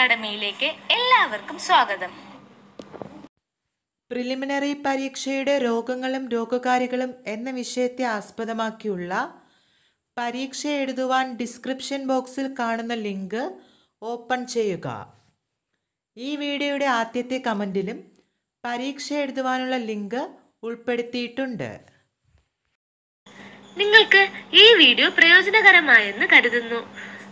അക്കാഡമിയിലേക്ക് എല്ലാവർക്കും സ്വാഗതം പ്രിലിമിനറി പരീക്ഷയുടെ രോഗങ്ങളും രോഗകാരികളും എന്ന വിഷയത്തെ ആസ്പദമാക്കിയുള്ള പരീക്ഷ എഴുതുവാൻ ഡിസ്ക്രിപ്ഷൻ ബോക്സിൽ കാണുന്ന ലിങ്ക് ഓപ്പൺ ചെയ്യുക ഈ വീഡിയോയുടെ ആദ്യത്തെ കമൻറ്റിലും പരീക്ഷ എഴുതുവാനുള്ള ലിങ്ക് ഉൾപ്പെടുത്തിയിട്ടുണ്ട് നിങ്ങൾക്ക് ഈ വീഡിയോ പ്രയോജനകരമായെന്ന് കരുതുന്നു